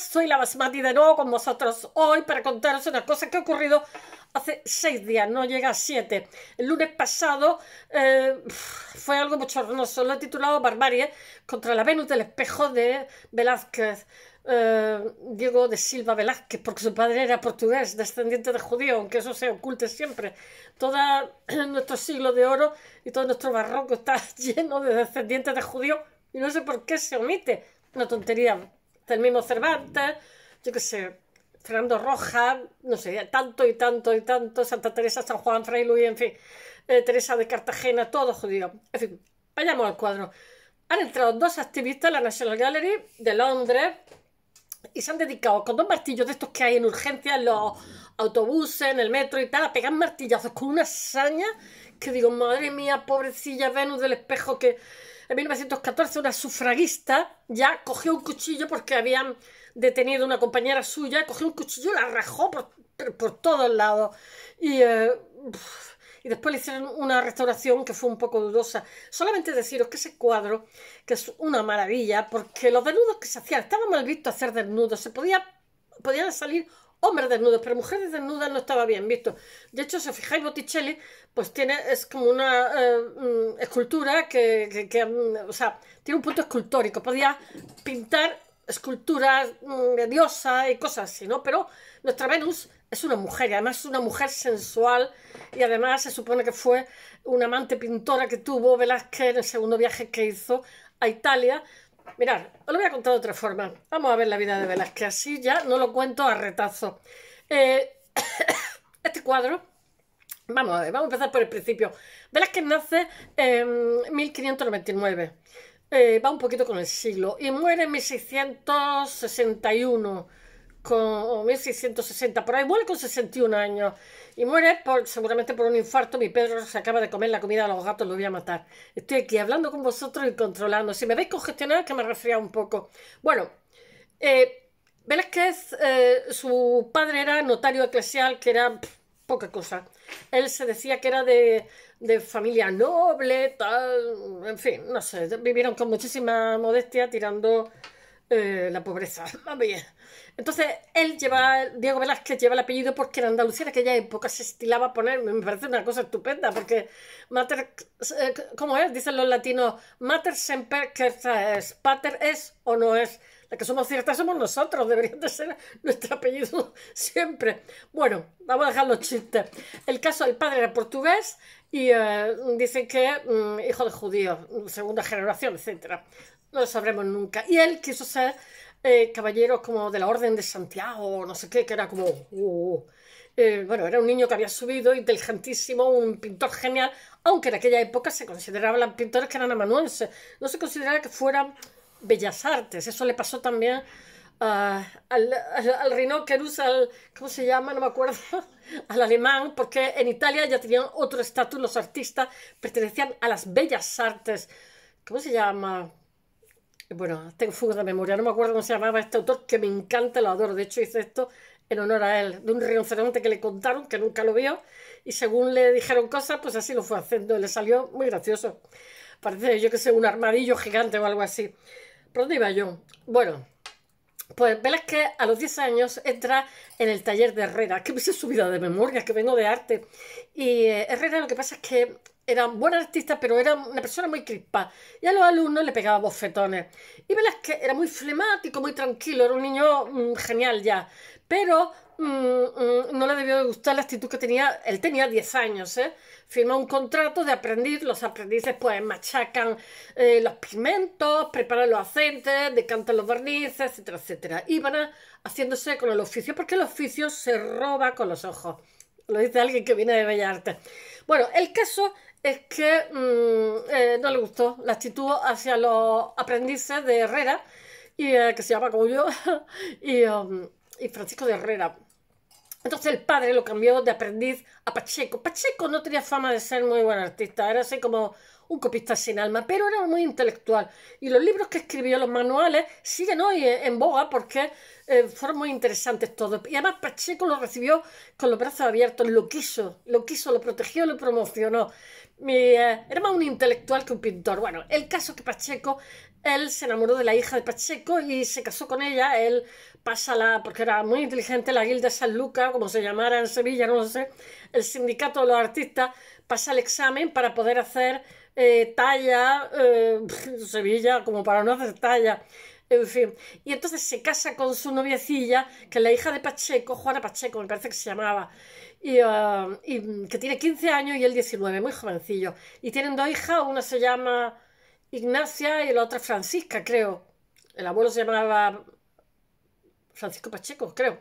soy la Basmati de nuevo con vosotros hoy para contaros una cosa que ha ocurrido hace seis días, no llega a siete. El lunes pasado eh, fue algo bochornoso, lo he titulado Barbarie contra la Venus del espejo de Velázquez. Eh, Diego de Silva Velázquez, porque su padre era portugués, descendiente de judío, aunque eso se oculte siempre. Todo nuestro siglo de oro y todo nuestro barroco está lleno de descendientes de judío y no sé por qué se omite. Una tontería, el mismo Cervantes, yo qué sé, Fernando Rojas, no sé, tanto y tanto y tanto, Santa Teresa, San Juan, Fray Luis, en fin, eh, Teresa de Cartagena, todo jodido, En fin, vayamos al cuadro. Han entrado dos activistas a la National Gallery de Londres y se han dedicado con dos martillos de estos que hay en urgencia en los autobuses, en el metro y tal, a pegar martillazos con una saña que digo, madre mía, pobrecilla Venus del espejo que en 1914 una sufragista ya cogió un cuchillo porque habían detenido una compañera suya, cogió un cuchillo, la rajó por, todos lados y, eh, y después le hicieron una restauración que fue un poco dudosa. Solamente deciros que ese cuadro, que es una maravilla, porque los desnudos que se hacían, estaba mal visto hacer desnudos, se podía, podían salir hombres desnudos, pero mujeres desnudas no estaba bien visto. De hecho, si os fijáis, Botticelli, pues tiene, es como una eh, mm, escultura que, que, mm, o sea, tiene un punto escultórico. Podía pintar esculturas mm, de diosa y cosas así, ¿no? Pero nuestra Venus es una mujer, y además es una mujer sensual, y además se supone que fue una amante pintora que tuvo Velázquez en el segundo viaje que hizo a Italia. Mirad, os lo voy a contar de otra forma. Vamos a ver la vida de Velázquez. Así ya no lo cuento a retazo. Eh, este cuadro, vamos a ver, vamos a empezar por el principio. Velázquez nace en 1599. Eh, va un poquito con el siglo y muere en 1661 con 1660, por ahí muere con 61 años y muere por, seguramente por un infarto. Mi Pedro se acaba de comer la comida de los gatos, lo voy a matar. Estoy aquí hablando con vosotros y controlando. Si me veis congestionada, que me resfría un poco. Bueno, eh, Velázquez, eh, su padre era notario eclesial, que era poca cosa. Él se decía que era de, de familia noble, tal, en fin, no sé, vivieron con muchísima modestia tirando eh, la pobreza, bien. Entonces, él lleva, Diego Velázquez lleva el apellido porque en Andalucía en aquella época se estilaba poner, me parece una cosa estupenda, porque eh, ¿cómo es? Dicen los latinos, mater semper que es, pater es o no es. La que somos ciertas somos nosotros, debería de ser nuestro apellido siempre. Bueno, vamos a dejar los chistes. El caso del padre era portugués y eh, dicen que mm, hijo de judío, segunda generación, etc no lo sabremos nunca. Y él quiso ser eh, caballero como de la Orden de Santiago, no sé qué, que era como... Uh, uh, uh. Eh, bueno, era un niño que había subido, inteligentísimo, un pintor genial, aunque en aquella época se consideraban pintores que eran amanuenses, no se consideraba que fueran bellas artes, eso le pasó también ah, al, al, al, ¿cómo se llama? No me acuerdo, al alemán, porque en Italia ya tenían otro estatus, los artistas pertenecían a las bellas artes, ¿cómo se llama? bueno, tengo fuga de memoria, no me acuerdo cómo se llamaba este autor, que me encanta, lo adoro. De hecho, hice esto en honor a él, de un rinoceronte que le contaron, que nunca lo vio, y según le dijeron cosas, pues así lo fue haciendo, le salió muy gracioso. Parece, yo que sé, un armadillo gigante o algo así. ¿Por dónde iba yo? Bueno, pues que a los 10 años entra en el taller de Herrera, que me hice vida de memoria, que vengo de arte. Y eh, Herrera lo que pasa es que era un buen artista, pero era una persona muy crispa. Y a los alumnos le pegaba bofetones. Y que era muy flemático, muy tranquilo, era un niño mm, genial ya. Pero mm, mm, no le debió de gustar la actitud que tenía. Él tenía 10 años, ¿eh? Firmó un contrato de aprendiz. Los aprendices, pues, machacan eh, los pigmentos, preparan los aceites, decantan los barnices, etcétera, etcétera. Y haciéndose con el oficio, porque el oficio se roba con los ojos. Lo dice alguien que viene de Bellarte. Bueno, el caso es que mm, eh, no le gustó la actitud hacia los aprendices de Herrera, y, eh, que se llama como yo, y, um, y Francisco de Herrera. Entonces el padre lo cambió de aprendiz a Pacheco. Pacheco no tenía fama de ser muy buen artista, era así como un copista sin alma, pero era muy intelectual. Y los libros que escribió, los manuales, siguen hoy eh, en boga porque fueron muy interesantes todos. Y además Pacheco lo recibió con los brazos abiertos, lo quiso, lo quiso, lo protegió, lo promocionó. Eh, era más un intelectual que un pintor. Bueno, el caso que Pacheco, él se enamoró de la hija de Pacheco y se casó con ella. Él pasa la, porque era muy inteligente, la Guilda San Luca, como se llamara en Sevilla, no lo sé, el sindicato de los artistas, pasa el examen para poder hacer eh, talla, eh, Sevilla, como para no hacer talla. En fin, y entonces se casa con su noviecilla, que es la hija de Pacheco, Juana Pacheco, me parece que se llamaba. Ah, y, que tiene 15 años y él 19, muy jovencillo. Y tienen dos hijas, una se llama Ignacia y la otra Francisca, creo. El abuelo se llamaba Francisco Pacheco, creo.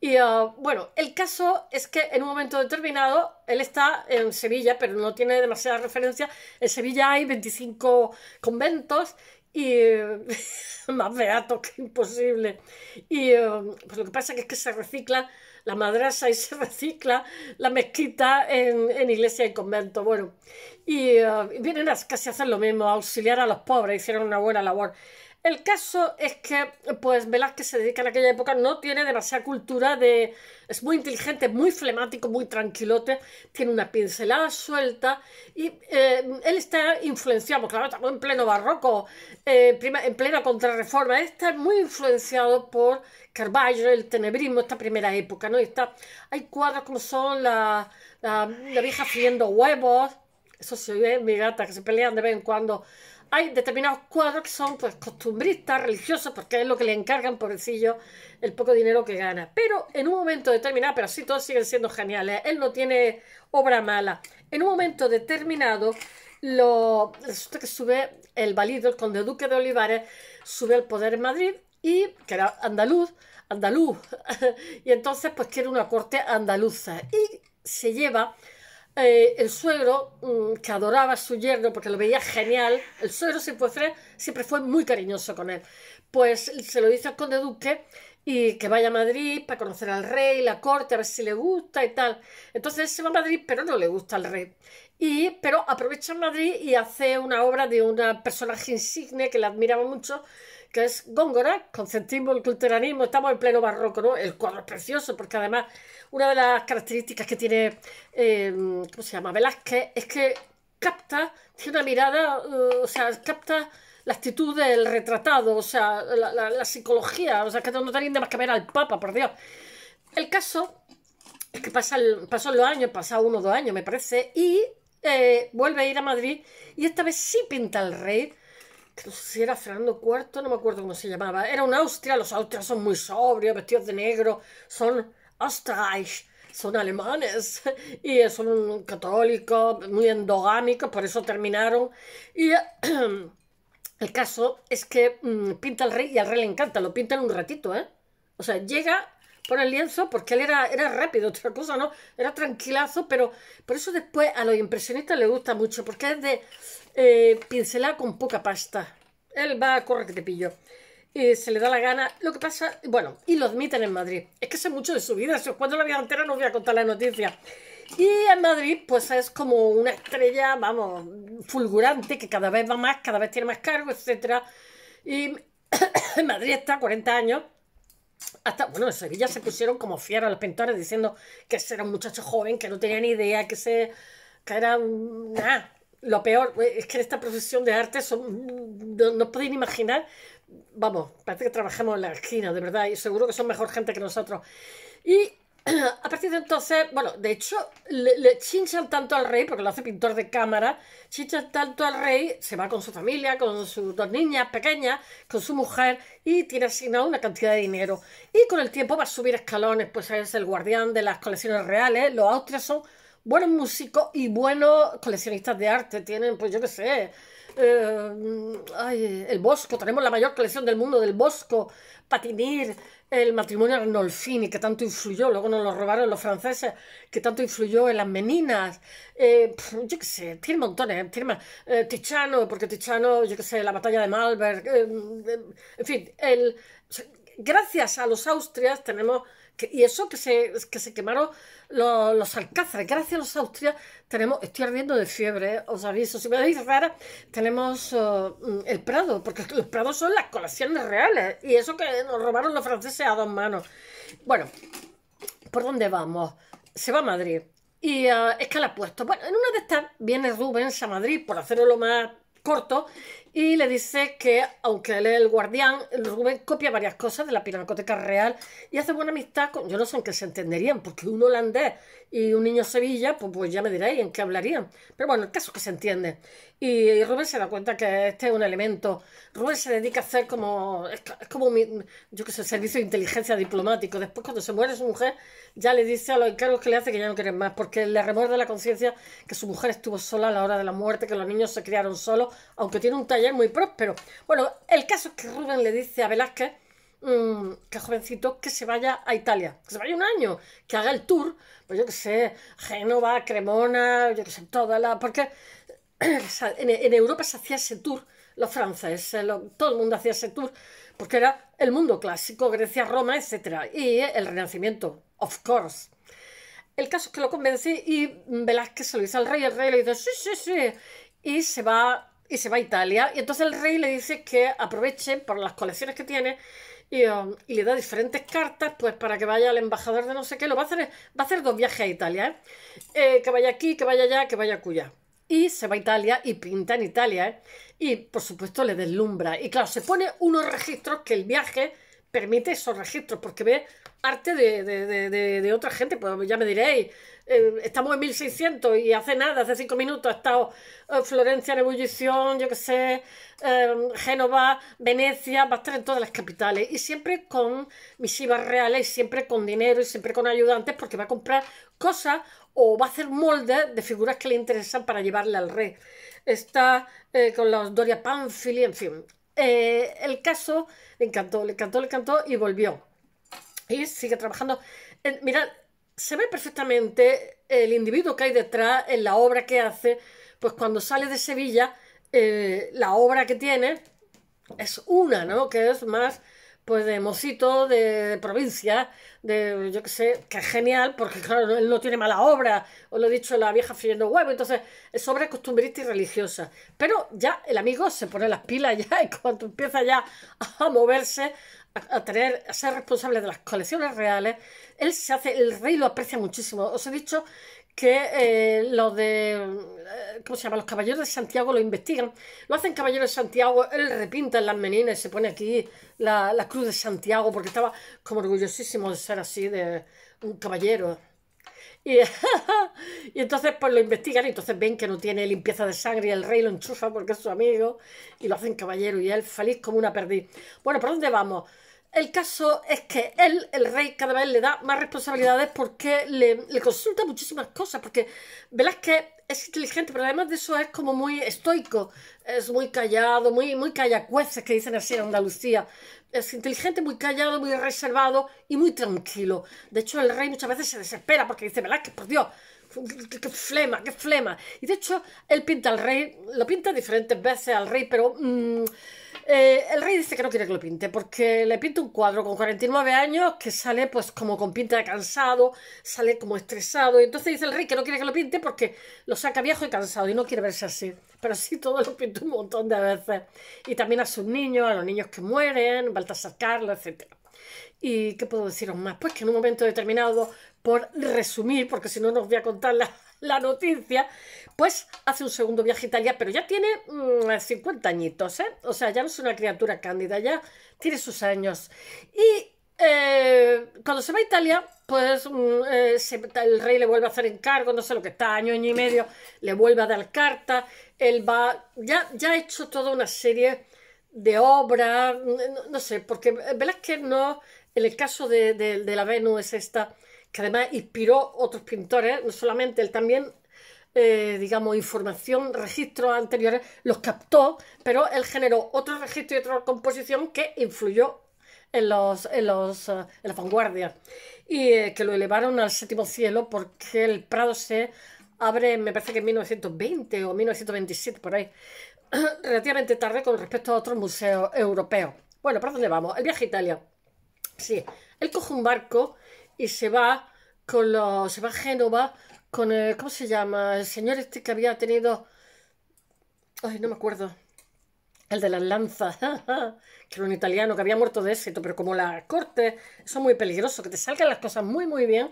Y ah, bueno, el caso es que en un momento determinado, él está en Sevilla, pero no tiene demasiada referencia. En Sevilla hay 25 conventos y más beatos, que imposible. Y ah, pues lo que pasa es que se reciclan la madrasa y se recicla la mezquita en, iglesia y convento. Bueno, y eh, vienen a casi a hacer lo mismo, a auxiliar a los pobres, hicieron una buena labor. El caso es que, pues, Velázquez se dedica en aquella época, no tiene demasiada cultura de... Es muy inteligente, muy flemático, muy tranquilote, tiene una pincelada suelta y eh, él está influenciado, claro, está en pleno barroco, eh, en plena contrarreforma, está muy influenciado por Carballo, el tenebrismo, esta primera época, ¿no? está, hay cuadros como son la, vieja friendo huevos, eso ve oye mi gata, que se pelean de vez en cuando. Hay determinados cuadros que son pues costumbristas, religiosos, porque es lo que le encargan, pobrecillo, el poco dinero que gana. Pero en un momento determinado, pero sí, todos siguen siendo geniales, él no tiene obra mala. En un momento determinado, lo, resulta que sube el valido, el conde duque de Olivares, sube al poder en Madrid y que era andaluz, andaluz, y entonces pues quiere una corte andaluza y se lleva eh, el suegro, mm, que adoraba a su yerno porque lo veía genial, el suegro siempre fue, siempre fue muy cariñoso con él. Pues se lo dice al conde duque y que vaya a Madrid para conocer al rey, la corte, a ver si le gusta y tal. Entonces se va a Madrid, pero no le gusta al rey. Y, pero aprovecha en Madrid y hace una obra de un personaje insigne que le admiraba mucho, que es Góngora, concentrismo, el culteranismo, estamos en pleno barroco, ¿no? El cuadro es precioso, porque además una de las características que tiene, em, ¿cómo se llama? Velázquez, es que capta, tiene una mirada, eh, o sea, capta la actitud del retratado, o sea, la, psicología, o sea, que no nada más que ver al Papa, por Dios. El caso es que pasan, los años, pasa uno o dos años, me parece, y eh, vuelve a ir a Madrid y esta vez sí pinta el rey no sé si era Fernando IV, no me acuerdo cómo se llamaba. Era un Austria, los austrias son muy sobrios, vestidos de negro, son austreich, son alemanes y eh, son católicos, muy endogámicos, por eso terminaron. Y el caso es que mm, pinta al rey y al rey le encanta, lo pintan un ratito, ¿eh? O sea, llega por el lienzo porque él era, era rápido, otra cosa, ¿no? Era tranquilazo, pero por eso después a los impresionistas les gusta mucho, porque es de eh, con poca pasta. Él va corre que te pillo. Y eh, se le da la gana. Lo que pasa, bueno, y lo admiten en Madrid. Es que sé mucho de su vida. Si os cuento la vida entera, no voy a contar la noticia. Y en Madrid, pues es como una estrella, vamos, fulgurante, que cada vez va más, cada vez tiene más cargo, etc. Y en Madrid está 40 años. Hasta, bueno, en Sevilla se pusieron como fieros los pintores diciendo que era un muchacho joven, que no tenía ni idea, que, se, que era un, lo peor es que en esta profesión de arte son, no, pueden podéis imaginar, vamos, parece que trabajamos en la esquina, de verdad, y seguro que son mejor gente que nosotros. Y a partir de entonces, bueno, de hecho, le, le, chinchan tanto al rey, porque lo hace pintor de cámara, chinchan tanto al rey, se va con su familia, con sus dos niñas pequeñas, con su mujer, y tiene asignado una cantidad de dinero. Y con el tiempo va a subir escalones, pues es el guardián de las colecciones reales, los austrias son buenos músicos y buenos coleccionistas de arte. Tienen, pues yo qué sé, eh, el Bosco, tenemos la mayor colección del mundo del Bosco, Patinir, el matrimonio Arnolfini, que tanto influyó, luego nos lo robaron los franceses, que tanto influyó en las meninas, eh, yo qué sé, tiene montones, tiene más, eh, Tichano, porque Tichano, yo qué sé, la batalla de Malberg, en fin, el, gracias a los austrias tenemos y eso que se, que se quemaron los, alcázares. Gracias a los austrias tenemos, estoy ardiendo de fiebre, ¿eh? os aviso, si me veis rara, tenemos oh, mm, el Prado, porque los Prados son las colaciones reales. Y eso que nos robaron los franceses a dos manos. Bueno, ¿por dónde vamos? Se va a Madrid. Y ah, es que la puesto. Bueno, en una de estas viene Rubens a Madrid, por hacerlo lo más corto, y le dice que, aunque él es el guardián, Rubén copia varias cosas de la Pinacoteca Real y hace buena amistad con, yo no sé en qué se entenderían, porque un holandés y un niño Sevilla, pues, pues ya me diréis en qué hablarían. Pero bueno, el caso es que se entiende. Y, Rubén se da cuenta que este es un elemento. Rubén se dedica a hacer como, es, como, yo qué sé, servicio de inteligencia diplomático. Después cuando se muere su mujer, ya le dice a los encargos que le hace que ya no quieren más, porque le remuerde la conciencia que su mujer estuvo sola a la hora de la muerte, que los niños se criaron solos, aunque tiene un taller muy próspero. Bueno, el caso es que Rubén le dice a Velázquez mm, que jovencito que se vaya a Italia, que se vaya un año, que haga el tour, pues yo que sé, Génova, Cremona, yo que sé, toda la... porque en, Europa se hacía ese tour los franceses, todo el mundo hacía ese tour, porque era el mundo clásico, Grecia, Roma, etc. Y el Renacimiento, of course. El caso es que lo convencí y Velázquez se lo dice al rey, el rey le dice, sí, sí, sí, y se va y se va a Italia. Y entonces el rey le dice que aproveche por las colecciones que tiene um, y, le da diferentes cartas pues para que vaya al embajador de no sé qué. Lo va a hacer, va a hacer dos viajes a Italia, ¿eh? Eh, que vaya aquí, que vaya allá, que vaya cuya. Y se va a Italia y pinta en Italia. ¿eh? Y por supuesto le deslumbra. Y claro, se pone unos registros que el viaje permite esos registros, porque ve arte de, otra gente, pues ya me diréis, eh, estamos en 1600 y hace nada, hace cinco minutos ha estado eh, Florencia en ebullición, yo qué sé, eh, Génova, Venecia, va a estar en todas las capitales y siempre con misivas reales, siempre con dinero y siempre con ayudantes porque va a comprar cosas o va a hacer moldes de figuras que le interesan para llevarle al rey. Está con los Doria Panfili, en fin, eh, el caso le encantó, le encantó, le encantó y volvió. Y sigue trabajando. mirad, se ve perfectamente el individuo que hay detrás en la obra que hace, pues cuando sale de Sevilla, eh, la obra que tiene es una, ¿no? Que es más pues de mocito, de, provincia, de yo qué sé, que es genial, porque claro, él no tiene mala obra, os lo he dicho, la vieja friendo huevo, entonces es obra costumbrista y religiosa. Pero ya el amigo se pone las pilas ya y cuando empieza ya a moverse, a tener, a ser responsable de las colecciones reales, él se hace, el rey lo aprecia muchísimo. Os he dicho que eh, los de. Eh, ¿Cómo se llama? Los caballeros de Santiago lo investigan. Lo hacen caballeros de Santiago, él repinta en las meninas, se pone aquí la, cruz de Santiago, porque estaba como orgullosísimo de ser así, de un caballero. Y, y, entonces pues lo investigan y entonces ven que no tiene limpieza de sangre y el rey lo enchufa porque es su amigo y lo hacen caballero y él feliz como una perdiz. Bueno, ¿por dónde vamos? el caso es que él, el rey, cada vez le da más responsabilidades porque le, consulta muchísimas cosas, porque Velázquez es inteligente, pero además de eso es como muy estoico, es muy callado, muy, muy callacueces que dicen así en Andalucía. Es inteligente, muy callado, muy reservado y muy tranquilo. De hecho, el rey muchas veces se desespera porque dice, Velázquez, por Dios, qué flema, qué flema. Y de hecho, él pinta al rey, lo pinta diferentes veces al rey, pero... Mm, eh, el rey dice que no quiere que lo pinte porque le pinta un cuadro con 49 años que sale pues como con pinta de cansado, sale como estresado. Y entonces dice el rey que no quiere que lo pinte porque lo saca viejo y cansado y no quiere verse así. Pero sí, todo lo pinta un montón de veces. Y también a sus niños, a los niños que mueren, Baltasar Carlos, etc. ¿Y qué puedo deciros más? Pues que en un momento determinado, por resumir, porque si no no os voy a contar la noticia, pues hace un segundo viaje a Italia, pero ya tiene 50 mm, añitos, ¿eh? O sea, ya no es una criatura cándida, ya tiene sus años. Y eh, cuando se va a Italia, pues mm, eh, el rey le vuelve a hacer encargo, no sé lo que está, año, año y medio, le vuelve a dar carta, él va, ya, ya ha hecho toda una serie de obras, mm, eh, no, sé, porque que no, en el caso de, la Venus es esta, que además inspiró otros pintores, no solamente él también eh, digamos, información, registros anteriores, los captó, pero él generó otro registro y otra composición que influyó en, los, en, los, eh, en las vanguardia y eh, que lo elevaron al séptimo cielo porque el Prado se abre, me parece que en 1920 o 1927, por ahí, relativamente tarde con respecto a otros museos europeos. Bueno, ¿para dónde vamos? El viaje a Italia. Sí, él coge un barco y se va con los, se va a Génova con, el, ¿cómo se llama? El señor este que había tenido, ay, no me acuerdo, el de las lanzas, que era un italiano que había muerto de éxito, pero como la corte, son muy peligroso, que te salgan las cosas muy, muy bien,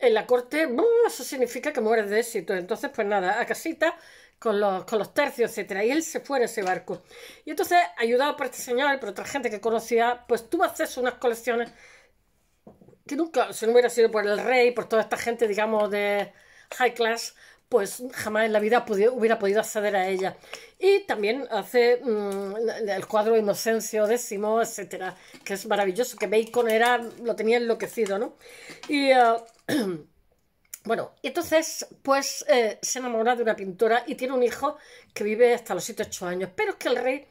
en la corte, eso significa que mueres de éxito. Entonces, pues nada, a casita con los, con los tercios, etcétera. Y él se fue en ese barco. Y entonces, ayudado por este señor y por otra gente que conocía, pues tuvo acceso a unas colecciones que nunca, se no hubiera sido por el rey, por toda esta gente, digamos, de, high class, pues jamás en la vida hubiera podido acceder a ella. Y también hace mm, el cuadro Inocencio X, etcétera, que es maravilloso, que Bacon era, lo tenía enloquecido, ¿no? Y eh, bueno, entonces, pues eh, se enamora de una pintora y tiene un hijo que vive hasta los 7-8 años. Pero es que el rey,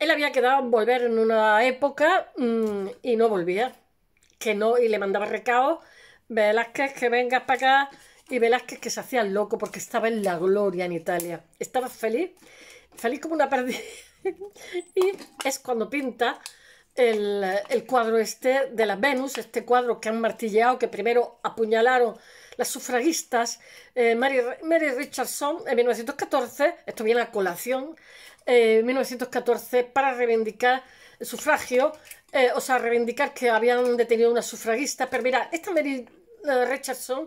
él había quedado en volver en una época mm, y no volvía. Que no, y le mandaba recados, Velázquez, que vengas para acá y Velázquez que se hacía loco porque estaba en la gloria en Italia. Estaba feliz, feliz como una perdiz. y es cuando pinta el, cuadro este de la Venus, este cuadro que han martilleado, que primero apuñalaron las sufragistas eh, Mary, Richardson en 1914, esto viene a colación, eh, en 1914 para reivindicar el sufragio, eh, o sea, reivindicar que habían detenido una sufragista, pero mira, esta Mary Richardson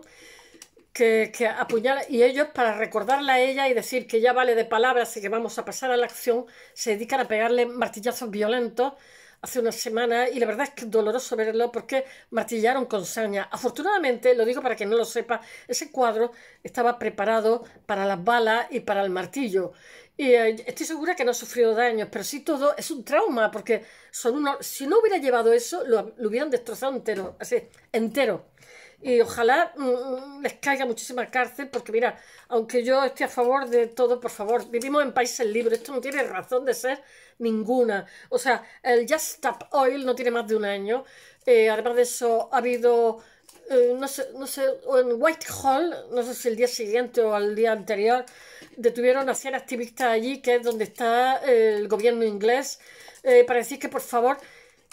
que, que apuñala, y ellos para recordarla a ella y decir que ya vale de palabras y que vamos a pasar a la acción, se dedican a pegarle martillazos violentos hace unas semanas y la verdad es que es doloroso verlo porque martillaron con saña. Afortunadamente, lo digo para que no lo sepa, ese cuadro estaba preparado para las balas y para el martillo. Y eh, estoy segura que no ha sufrido daños, pero sí todo es un trauma porque son unos, si no hubiera llevado eso, lo, lo hubieran destrozado entero, así, entero y ojalá mm, mm, les caiga muchísima cárcel, porque mira, aunque yo esté a favor de todo, por favor, vivimos en países libres, esto no tiene razón de ser ninguna. O sea, el Just Stop Oil no tiene más de un año, eh, además de eso ha habido... Eh, no sé, no sé, en Whitehall, no sé si el día siguiente o al día anterior, detuvieron a 100 activistas allí, que es donde está eh, el gobierno inglés, para decir que por favor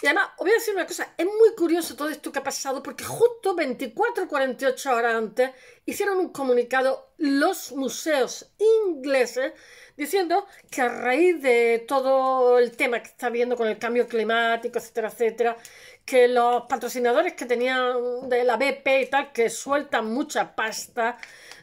y además, os voy a decir una cosa, es muy curioso todo esto que ha pasado porque justo 24 48 horas antes hicieron un comunicado los museos ingleses diciendo que a raíz de todo el tema que está habiendo con el cambio climático, etcétera, etcétera, que los patrocinadores que tenían de la BP y tal, que sueltan mucha pasta,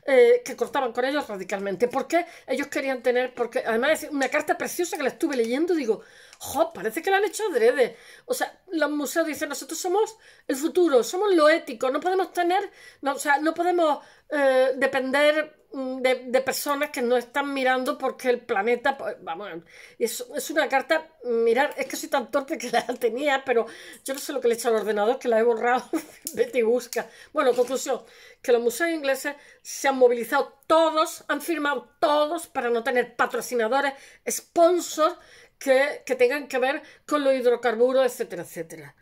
eh, que cortaban con ellos radicalmente. Porque ellos querían tener, porque además es una carta preciosa que la estuve leyendo, digo, ¡Jo! Parece que lo han hecho adrede. O sea, los museos dicen, nosotros somos el futuro, somos lo ético, no podemos tener, o sea, no podemos eh, depender mm, de, personas que no están mirando porque el planeta, pues, vamos, es, es una carta, mirar, es que soy tan torpe que la tenía, pero yo no sé lo que le he hecho al ordenador, que la he borrado, vete y busca. Bueno, conclusión, que los museos ingleses se han movilizado todos, han firmado todos para no tener patrocinadores, sponsors, que, tengan que ver con los hidrocarburos, etcétera, etcétera.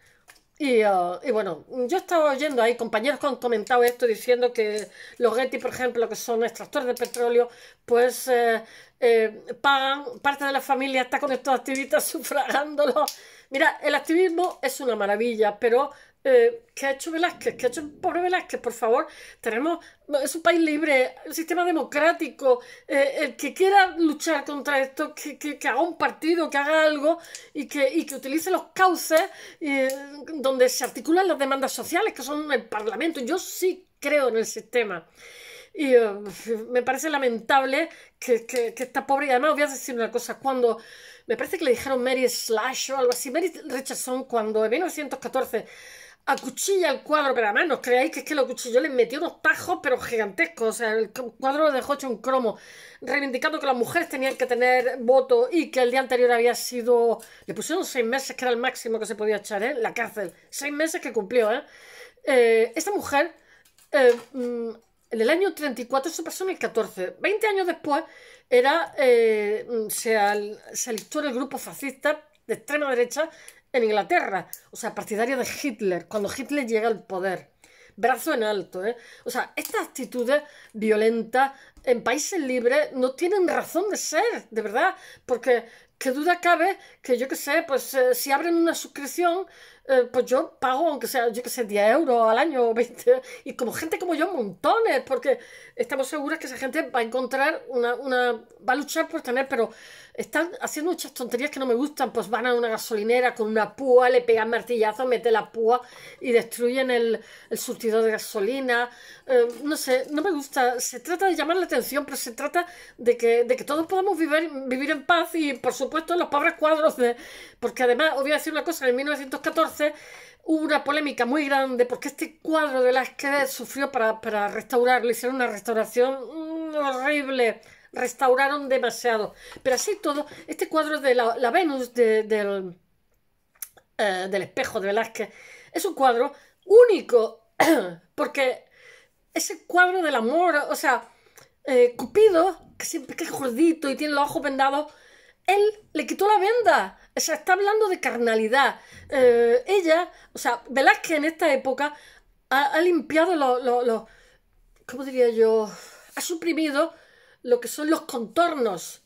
Ah, y, bueno, yo estaba oyendo ahí compañeros que han comentado esto diciendo que los Getty, por ejemplo, que son extractores de petróleo, pues eh, eh, pagan, parte de la familia está con estos activistas sufragándolo. Mira, el activismo es una maravilla, pero ha eh, hecho Velázquez, ha hecho pobre Velázquez, por favor, tenemos, es un país libre, un sistema democrático, eh, el que quiera luchar contra esto, que, haga un partido, que haga algo y que, que utilice los cauces eh, donde se articulan las demandas sociales, que son el Parlamento. Yo sí creo en el sistema. Y me parece lamentable que, que, esta pobre. Y además, os voy a decir una cosa. Cuando. Me parece que le dijeron Mary Slash o algo así. Mary Richardson, cuando en 1914 cuchilla el cuadro, pero además no creáis que es que lo cuchillo les metió unos tajos, pero gigantescos. O sea, el cuadro lo dejó hecho un cromo, reivindicando que las mujeres tenían que tener voto y que el día anterior había sido. Le pusieron seis meses, que era el máximo que se podía echar, en ¿eh? La cárcel. Seis meses que cumplió, ¿eh? eh esta mujer. Eh, mm, en el año 34 se pasó en el 14. veinte años después era, mm, se, al, se alistó el grupo fascista de extrema derecha en Inglaterra, o sea, partidaria de Hitler, cuando Hitler llega al poder. Brazo en alto, ¿eh? O sea, estas actitudes violentas en países libres no tienen razón de ser, de verdad, porque qué duda cabe que yo qué sé, pues eh, si abren una suscripción, eh, pues yo pago, aunque sea, yo que sé, 10 euros al año, 20, y como gente como yo, montones, porque estamos seguras que esa gente va a encontrar una, va a luchar por tener, pero están haciendo muchas tonterías que no me gustan, pues van a una gasolinera con una púa, le pegan martillazo, mete la púa y destruyen el, surtidor de gasolina, eh, no sé, no me gusta, se trata de llamar la atención, pero se trata de que, de que todos podamos vivir, vivir en paz y, por supuesto, los pobres cuadros de, porque además, os voy a decir una cosa, en 1914 hubo una polémica muy grande porque este cuadro de Velázquez sufrió para, para restaurarlo, hicieron una restauración mm, horrible, restauraron demasiado. Pero así todo, este cuadro de la, Venus del, eh, del espejo de Velázquez es un cuadro único porque ese cuadro del amor, o sea, eh, Cupido, que siempre que es gordito y tiene los ojos vendados, él le quitó la venda o sea, está hablando de carnalidad. Eh, ella, o sea, que en esta época ha, limpiado los, ¿Cómo diría yo? Ha suprimido lo que son los contornos.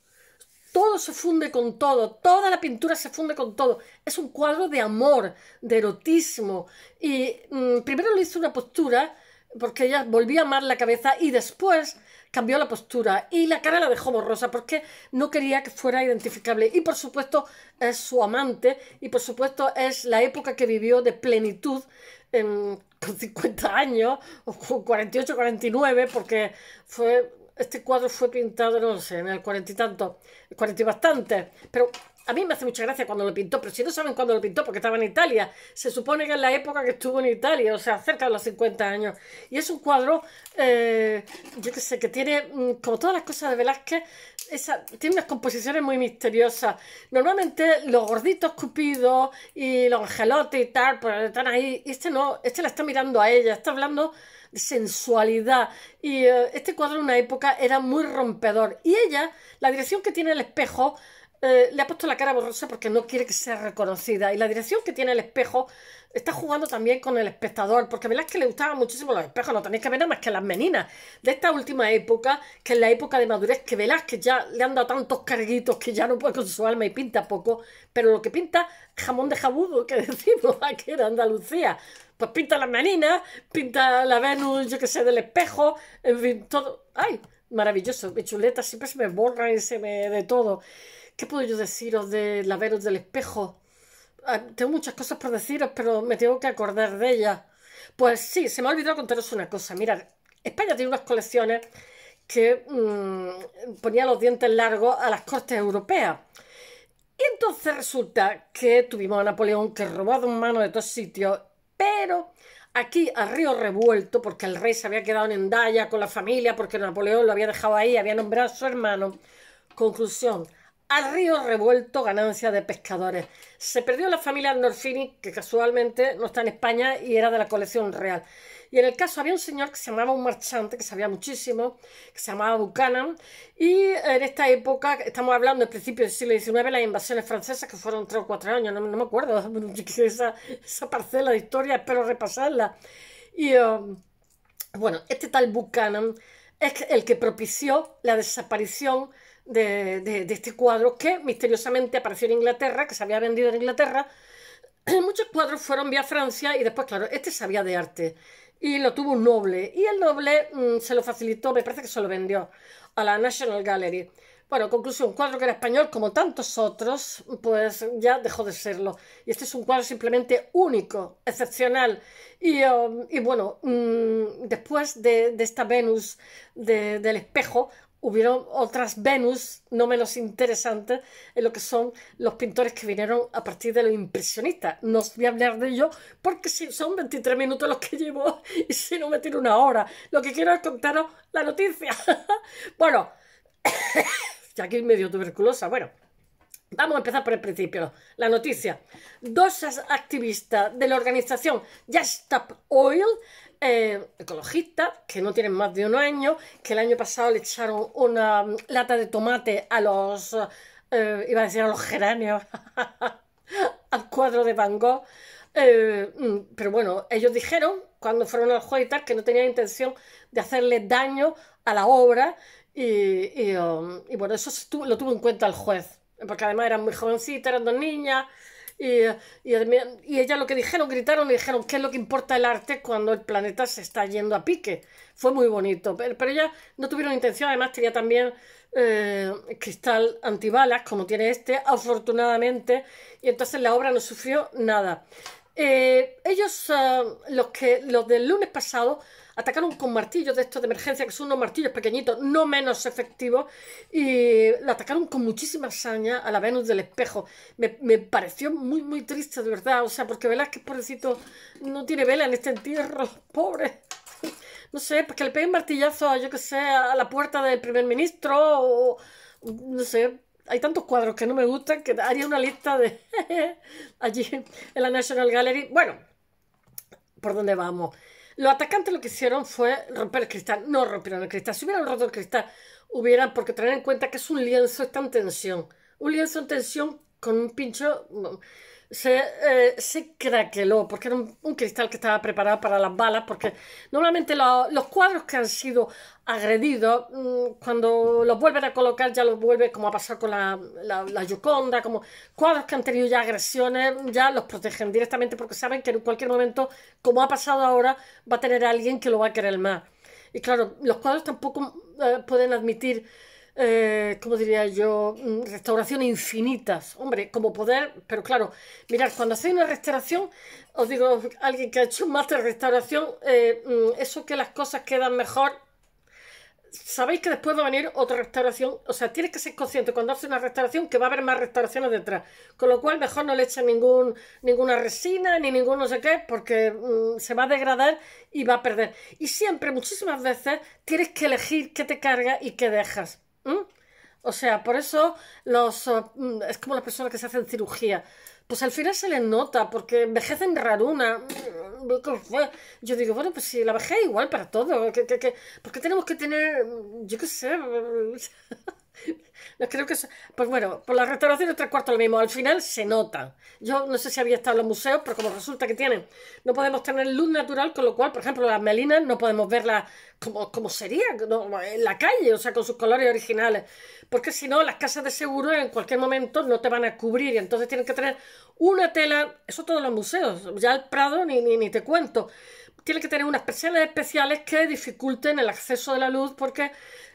Todo se funde con todo, toda la pintura se funde con todo. Es un cuadro de amor, de erotismo. Y mm, primero le hizo una postura, porque ella volvía a amar la cabeza, y después cambió la postura y la cara la dejó borrosa porque no quería que fuera identificable. Y por supuesto es su amante y por supuesto es la época que vivió de plenitud en, con 50 años o con 48, 49 porque fue... Este cuadro fue pintado, no sé, en el cuarenta y tanto, cuarenta y bastante, pero a mí me hace mucha gracia cuando lo pintó, pero si no saben cuándo lo pintó, porque estaba en Italia. Se supone que en la época que estuvo en Italia, o sea, cerca de los 50 años. Y es un cuadro, eh, yo qué sé, que tiene, mm, como todas las cosas de Velázquez, esa, tiene unas composiciones muy misteriosas. Normalmente los gorditos cupidos y los angelotes y tal, pues están ahí. Y este no, este la está mirando a ella, está hablando de sensualidad. Y eh, este cuadro en una época era muy rompedor. Y ella, la dirección que tiene el espejo, eh, le ha puesto la cara borrosa porque no quiere que sea reconocida. Y la dirección que tiene el espejo está jugando también con el espectador, porque velas que le gustaban muchísimo los espejos, no tenéis que ver nada más que las meninas de esta última época, que es la época de madurez, que que ya le han dado tantos carguitos que ya no puede con su alma y pinta poco, pero lo que pinta jamón de jabudo que decimos aquí en Andalucía, pues pinta las meninas, pinta la Venus, yo que sé, del espejo, en fin, todo, ay, maravilloso, mi chuleta siempre se me borra y se me de todo. ¿Qué puedo yo deciros de la veros del Espejo? Ah, tengo muchas cosas por deciros, pero me tengo que acordar de ellas. Pues sí, se me ha olvidado contaros una cosa. Mirad, España tiene unas colecciones que ponían mm, ponía los dientes largos a las cortes europeas. Y entonces resulta que tuvimos a Napoleón que robado un mano de todos sitios, pero aquí a río revuelto, porque el rey se había quedado en Endaya con la familia, porque Napoleón lo había dejado ahí, había nombrado a su hermano. Conclusión, río revuelto, ganancia de pescadores. Se perdió la familia Norfini, que casualmente no está en España y era de la colección real. Y en el caso había un señor que se llamaba un marchante, que sabía muchísimo, que se llamaba Buchanan. Y en esta época, estamos hablando del principio del siglo XIX, las invasiones francesas, que fueron tres o cuatro años, no, me acuerdo esa, esa, parcela de historia, espero repasarla. Y eh, bueno, este tal Buchanan es el que propició la desaparición de, este cuadro que misteriosamente apareció en Inglaterra, que se había vendido en Inglaterra. Muchos cuadros fueron vía Francia y después, claro, este sabía de arte y lo tuvo un noble. Y el noble mm, se lo facilitó, me parece que se lo vendió a la National Gallery. Bueno, conclusión, un cuadro que era español, como tantos otros, pues ya dejó de serlo. Y este es un cuadro simplemente único, excepcional. Y, um, bueno, mm, después de, esta Venus del espejo, hubieron otras Venus no menos interesantes en lo que son los pintores que vinieron a partir de los impresionistas. No os voy a hablar de ello porque si son 23 minutos los que llevo y si no me tiro una hora. Lo que quiero es contaros la noticia. bueno, ya que es medio tuberculosa, bueno. Vamos a empezar por el principio. La noticia. Dos activistas de la organización Just Stop Oil eh, ecologistas que no tienen más de un año, que el año pasado le echaron una mm, lata de tomate a los, eh, iba a decir a los geranios, al cuadro de Van Gogh. Eh, mm, pero bueno, ellos dijeron cuando fueron al juez y tal que no tenían intención de hacerle daño a la obra y, y um, bueno, eso lo tuvo en cuenta el juez, porque además eran muy jovencitas, eran dos niñas. Y, y, ella lo que dijeron, gritaron y dijeron, ¿qué es lo que importa el arte cuando el planeta se está yendo a pique? Fue muy bonito, pero, pero ellas no tuvieron intención, además tenía también eh, cristal antibalas, como tiene este, afortunadamente, y entonces la obra no sufrió nada. Eh, ellos, ah, los, que, los del lunes pasado, Atacaron con martillos de estos de emergencia, que son unos martillos pequeñitos, no menos efectivos, y la atacaron con muchísima saña a la Venus del espejo. Me, me pareció muy, muy triste, de verdad, o sea, porque Velázquez, pobrecito, no tiene vela en este entierro, pobre no sé, pues que le peguen martillazo, yo que sé, a la puerta del primer ministro, o no sé, hay tantos cuadros que no me gustan que haría una lista de allí en la National Gallery. Bueno, ¿por dónde vamos? Los atacantes lo que hicieron fue romper el cristal. No rompieron el cristal. Si hubieran roto el cristal, hubieran, porque tener en cuenta que es un lienzo, está en tensión. Un lienzo en tensión con un pincho se, eh, se craqueló porque era un, cristal que estaba preparado para las balas, porque normalmente los cuadros que han sido agredidos, mm, cuando los vuelven a colocar ya los vuelve como ha pasado con la, la, la como cuadros que han tenido ya agresiones, ya los protegen directamente porque saben que en cualquier momento, como ha pasado ahora, va a tener alguien que lo va a querer más. Y claro, los cuadros tampoco eh, pueden admitir eh, ¿cómo diría yo? Mm, restauración infinitas. Hombre, como poder, pero claro, mirad, cuando hacéis una restauración, os digo, alguien que ha hecho un máster de restauración, eh, mm, eso que las cosas quedan mejor. Sabéis que después va a venir otra restauración, o sea, tienes que ser consciente cuando haces una restauración que va a haber más restauraciones detrás, con lo cual mejor no le eches ningún, ninguna resina ni ningún no sé qué, porque mm, se va a degradar y va a perder. Y siempre, muchísimas veces, tienes que elegir qué te carga y qué dejas Mm. O sea, por eso los, eh, mm, es como las personas que se hacen cirugía. Pues al final se les nota, porque envejecen raruna. Mm, yo digo, bueno, pues si la vejez igual para todo. por qué tenemos que tener, yo qué sé? No creo que. Pues bueno, por la restauración de tres cuartos lo mismo. Al final se nota. Yo no sé si había estado en los museos, pero como resulta que tienen, no podemos tener luz natural, con lo cual, por ejemplo, las melinas no podemos verlas como, sería en la calle, o sea, con sus colores originales. Porque si no, las casas de seguro en cualquier momento no te van a cubrir y entonces tienen que tener una tela. Eso todos los museos. Ya el Prado ni, ni, ni te cuento tiene que tener unas presiones especiales que dificulten el acceso de la luz porque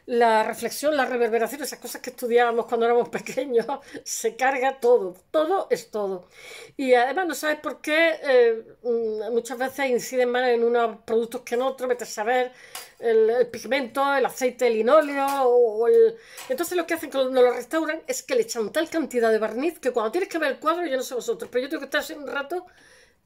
la reflexión, la reverberación, esas cosas que estudiábamos cuando éramos pequeños, se carga todo, todo es todo. Y además no sabes por qué eh, mm, muchas veces inciden más en unos productos que en otros, meterse a ver el, pigmento, el aceite, el linóleo o, Entonces lo que hacen cuando lo restauran es que le echan tal cantidad de barniz que cuando tienes que ver el cuadro, yo no sé vosotros, pero yo tengo que estar así un rato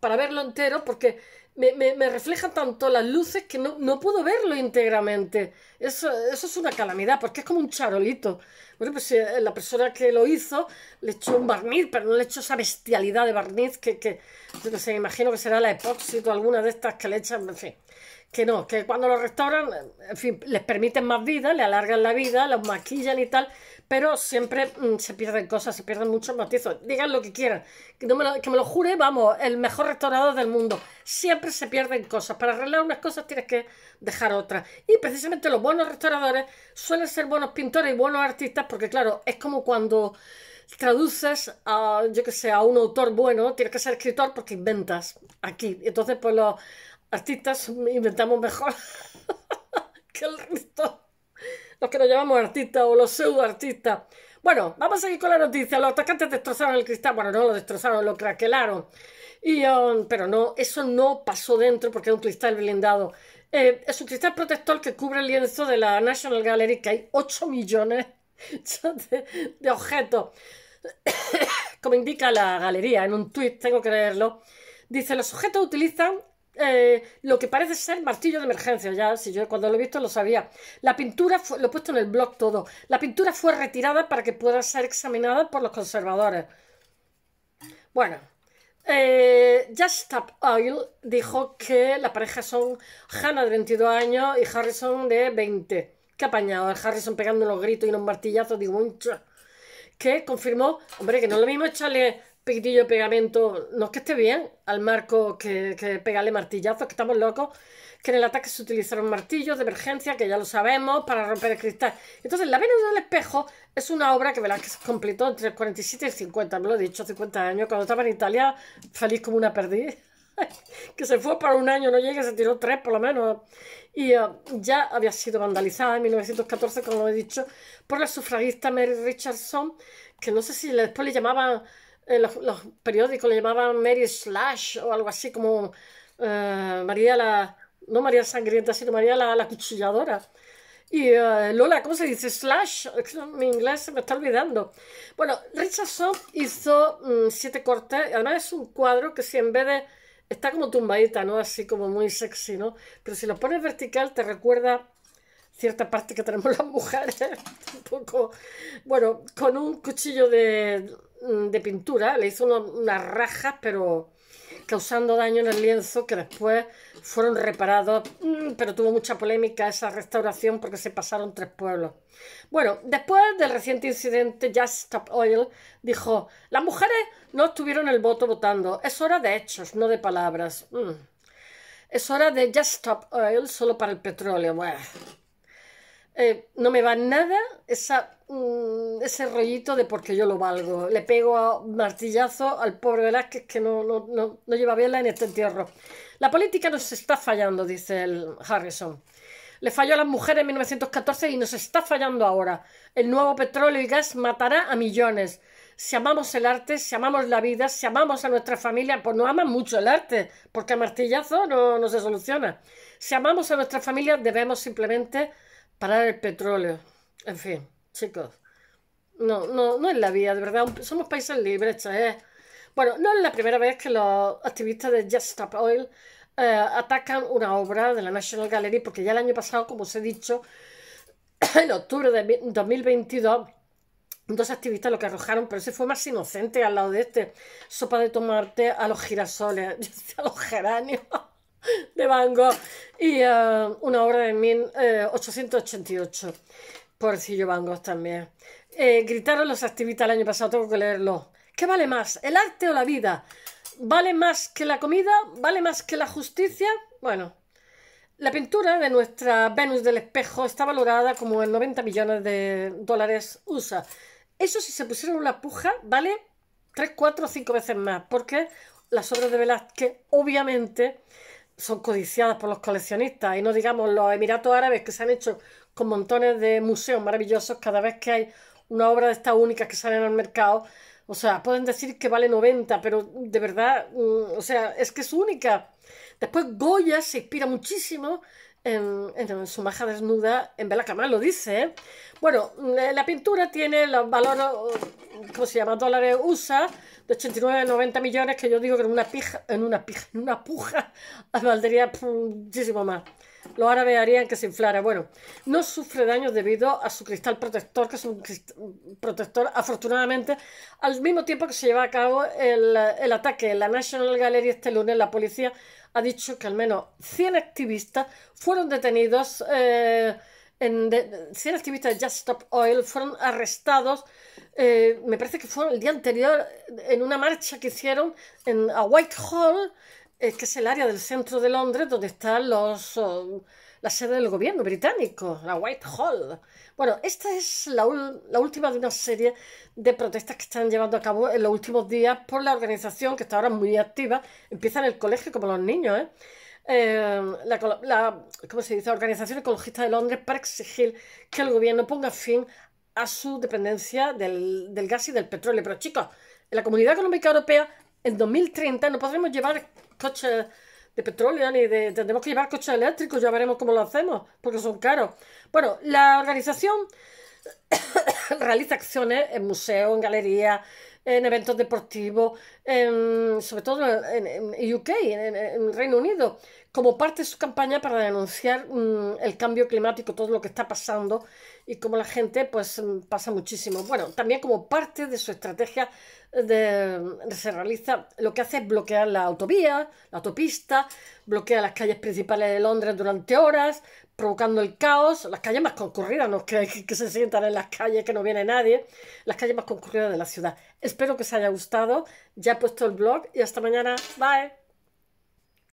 para verlo entero porque me, me, reflejan tanto las luces que no, puedo verlo íntegramente. Eso, eso, es una calamidad, porque es como un charolito. Bueno, pues eh, la persona que lo hizo le echó un barniz, pero no le echó esa bestialidad de barniz que, que no sé, imagino que será la o alguna de estas que le echan, en fin. Que no, que cuando lo restauran, en fin, les permiten más vida, le alargan la vida, los maquillan y tal, pero siempre mm, se pierden cosas, se pierden muchos matizos. Digan lo que quieran, que, me lo, jure, vamos, el mejor restaurador del mundo. Siempre se pierden cosas. Para arreglar unas cosas tienes que dejar otras. Y precisamente los buenos restauradores suelen ser buenos pintores y buenos artistas, porque claro, es como cuando traduces a, yo que sé, a un autor bueno, tienes que ser escritor porque inventas aquí. Entonces, pues los artistas inventamos mejor que el resto los que nos llamamos artistas o los pseudoartistas. Bueno, vamos a seguir con la noticia. Los atacantes destrozaron el cristal. Bueno, no lo destrozaron, lo craquelaron. Y, um, pero no, eso no pasó dentro porque es un cristal blindado. Eh, es un cristal protector que cubre el lienzo de la National Gallery, que hay 8 millones de, objetos. Como indica la galería en un tuit, tengo que leerlo. Dice, los objetos utilizan eh, lo que parece ser martillo de emergencia, ya, si yo cuando lo he visto lo sabía. La pintura, fue, lo he puesto en el blog todo, la pintura fue retirada para que pueda ser examinada por los conservadores. Bueno, eh, Just Stop Oil dijo que la pareja son Hannah de 22 años y Harrison de 20. Que apañado, el Harrison pegando unos gritos y unos martillazos, digo, un que confirmó, hombre, que no es lo mismo echarle piquitillo de pegamento, no es que esté bien al marco que, que pegarle martillazos, que estamos locos, que en el ataque se utilizaron martillos de emergencia, que ya lo sabemos, para romper el cristal. Entonces, La Venus del Espejo es una obra que se completó entre el 47 y el 50, me lo he dicho, 50 años, cuando estaba en Italia, feliz como una perdiz que se fue para un año, no llega, se tiró tres por lo menos. Y eh, ya había sido vandalizada en 1914, como he dicho, por la sufragista Mary Richardson, que no sé si después le llamaban eh, los, periódicos le llamaban Mary Slash o algo así como eh, María la, no María Sangrienta, sino María la, Cuchilladora. Y eh, Lola, ¿cómo se dice? Slash, mi inglés se me está olvidando. Bueno, Richard Richardson hizo mm, siete cortes, además es un cuadro que si en vez de, está como tumbadita, ¿no? Así como muy sexy, ¿no? Pero si lo pones vertical te recuerda cierta parte que tenemos las mujeres, un poco, bueno, con un cuchillo de, Mm, de pintura, le hizo unas rajas, pero causando daño en el lienzo que después fueron reparados, mm, pero tuvo mucha polémica esa restauración porque se pasaron tres pueblos. Bueno, después del reciente incidente, Just Stop Oil dijo, las mujeres no tuvieron el voto votando, es hora de hechos, no de palabras. Mm. Es hora de Just Stop Oil solo para el petróleo. Eh, no me va nada mm, ese rollito de porque yo lo valgo. Le pego a martillazo al pobre Velázquez que no, lleva vela en este entierro. La política nos está fallando, dice el Harrison. Le falló a las mujeres en 1914 y nos está fallando ahora. El nuevo petróleo y gas matará a millones. Si amamos el arte, si amamos la vida, si amamos a nuestra familia, pues no aman mucho el arte, porque a martillazo no, no se soluciona. Si amamos a nuestra familia, debemos simplemente parar el petróleo. En fin, chicos. No, no, no es la vía, de verdad. Somos países libres, ¿eh? Bueno, no es la primera vez que los activistas de Just Stop Oil eh, atacan una obra de la National Gallery, porque ya el año pasado, como os he dicho, en octubre de 2022, dos activistas lo que arrojaron, pero ese fue más inocente al lado de este, sopa de tomate a los girasoles, a los geranios. de Van y eh, una obra de 1888 eh, pobrecillo Van Gogh también eh, gritaron los activistas el año pasado tengo que leerlo ¿qué vale más? ¿el arte o la vida? ¿vale más que la comida? ¿vale más que la justicia? bueno la pintura de nuestra Venus del espejo está valorada como en 90 millones de dólares USA. Eso si se pusieron una puja, vale 3, 4, 5 veces más, porque las obras de Velázquez obviamente son codiciadas por los coleccionistas. Y no digamos los Emiratos Árabes que se han hecho con montones de museos maravillosos cada vez que hay una obra de estas únicas que salen al mercado. O sea, pueden decir que vale 90, pero de verdad, mm, o sea, es que es única. Después Goya se inspira muchísimo en, su maja desnuda, en Belacamal, lo dice. ¿eh? Bueno, eh, la pintura tiene los valores, eh, ¿cómo se llama? Dólares USA de 89 90 millones, que yo digo que en una pija, en una pija, en una puja, valdría muchísimo más. Los árabes harían que se inflara. Bueno, no sufre daños debido a su cristal protector, que es un protector, afortunadamente, al mismo tiempo que se lleva a cabo el, ataque en La National Gallery este lunes, la policía ha dicho que al menos 100 activistas fueron detenidos. Eh, en 100 activistas de Just Stop Oil fueron arrestados, eh, me parece que fue el día anterior, en una marcha que hicieron en, a Whitehall, eh, que es el área del centro de Londres donde está los, oh, la sede del gobierno británico, la Whitehall. Bueno, esta es la, última de una serie de protestas que están llevando a cabo en los últimos días por la organización que está ahora muy activa. Empieza en el colegio como los niños, ¿eh? Em, la, ¿cómo se dice? Organización Ecologista de Londres para exigir que el gobierno ponga fin a su dependencia del, del gas y del petróleo. Pero chicos, en la Comunidad Económica Europea en 2030 no podremos llevar coches de petróleo, ni de... Tendremos que llevar coches eléctricos, ya veremos cómo lo hacemos, porque son caros. Bueno, la organización realiza acciones en museos, en galerías, en eventos deportivos, sobre todo en, UK, en, el Reino Unido, como parte de su campaña para denunciar mm, el cambio climático, todo lo que está pasando y como la gente pues mm, pasa muchísimo. Bueno, también como parte de su estrategia de, se realiza, lo que hace es bloquear la autovía, la autopista, bloquea las calles principales de Londres durante horas, provocando el caos, las calles más concurridas, no es que se sientan en las calles que no viene nadie, las calles más concurridas de la ciudad. Espero que os haya gustado, ya he puesto el blog y hasta mañana, bye.